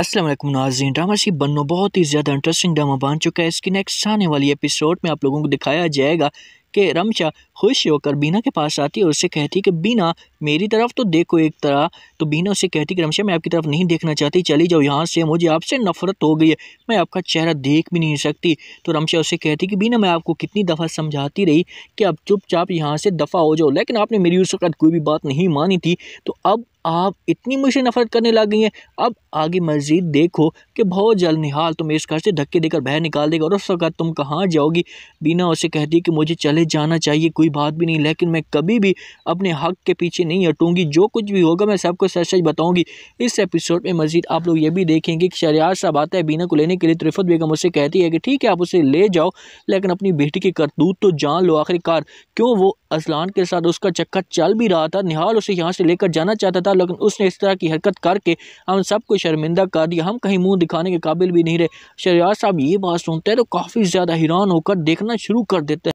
असलम नाजीन ड्रामा सी बनो बहुत ही ज़्यादा इंटरेस्टिंग ड्रामा बन चुका है इसकी नेक्स्ट आने वाली एपिसोड में आप लोगों को दिखाया जाएगा कि रमशा खुश होकर बीना के पास आती है और उससे कहती कि बीना मेरी तरफ तो देखो एक तरह तो बीना उससे कहती कि रमशा मैं आपकी तरफ नहीं देखना चाहती चली जाओ यहाँ से मुझे आपसे नफरत हो गई है मैं आपका चेहरा देख भी नहीं सकती तो रमशा उससे कहती कि बीना मैं आपको कितनी दफ़ा समझाती रही कि आप चुपचाप यहाँ से दफ़ा हो जाओ लेकिन आपने मेरी उस वक्त कोई भी बात नहीं मानी थी तो अब आप इतनी मुझसे नफरत करने लग गई हैं अब आगे मज़ीद देखो कि बहुत जल्द निहाल तुम इस घर से धक्के देकर बहर निकाल देगा और उस वक्त तुम कहाँ जाओगी बिना उसे कह दी कि मुझे चले जाना चाहिए कोई बात भी नहीं लेकिन मैं कभी भी अपने हक के पीछे नहीं हटूँगी जो कुछ भी होगा मैं सबको सच सच बताऊँगी इस एपिसोड में मज़ीद आप लोग ये भी देखेंगे कि शरियाज साहब आता है बीना को लेने के लिए त्रिफत बेगम उसे कहती है कि ठीक है आप उसे ले जाओ लेकिन अपनी बेटी की करतूत तो जान लो आखिरकार क्यों वो असलान के साथ उसका चक्कर चल भी रहा था निहाल उसे यहाँ से लेकर जाना चाहता था लेकिन उसने इस तरह की हरकत करके हम सबको शर्मिंदा कर दिया हम कहीं मुंह दिखाने के काबिल भी नहीं रहे शरियाज साहब ये बात सुनते हैं तो काफ़ी ज़्यादा हैरान होकर देखना शुरू कर देते हैं